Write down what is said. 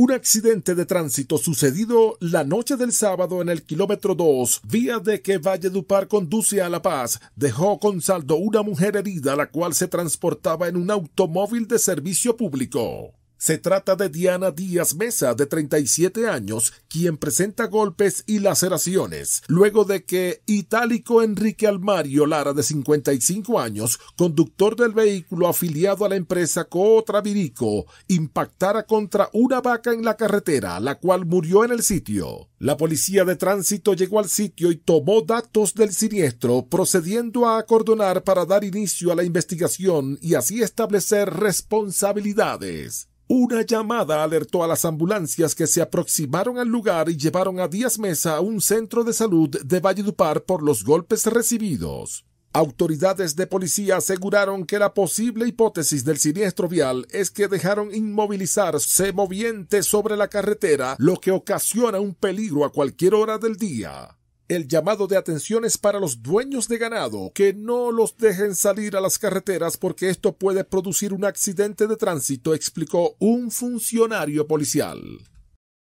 un accidente de tránsito sucedido la noche del sábado en el kilómetro 2, vía de que Par conduce a La Paz, dejó con saldo una mujer herida, la cual se transportaba en un automóvil de servicio público. Se trata de Diana Díaz Mesa, de 37 años, quien presenta golpes y laceraciones, luego de que Itálico Enrique Almario Lara, de 55 años, conductor del vehículo afiliado a la empresa Travirico, impactara contra una vaca en la carretera, la cual murió en el sitio. La policía de tránsito llegó al sitio y tomó datos del siniestro, procediendo a acordonar para dar inicio a la investigación y así establecer responsabilidades. Una llamada alertó a las ambulancias que se aproximaron al lugar y llevaron a Díaz Mesa a un centro de salud de Valledupar por los golpes recibidos. Autoridades de policía aseguraron que la posible hipótesis del siniestro vial es que dejaron inmovilizarse moviente sobre la carretera, lo que ocasiona un peligro a cualquier hora del día. El llamado de atención es para los dueños de ganado, que no los dejen salir a las carreteras porque esto puede producir un accidente de tránsito, explicó un funcionario policial.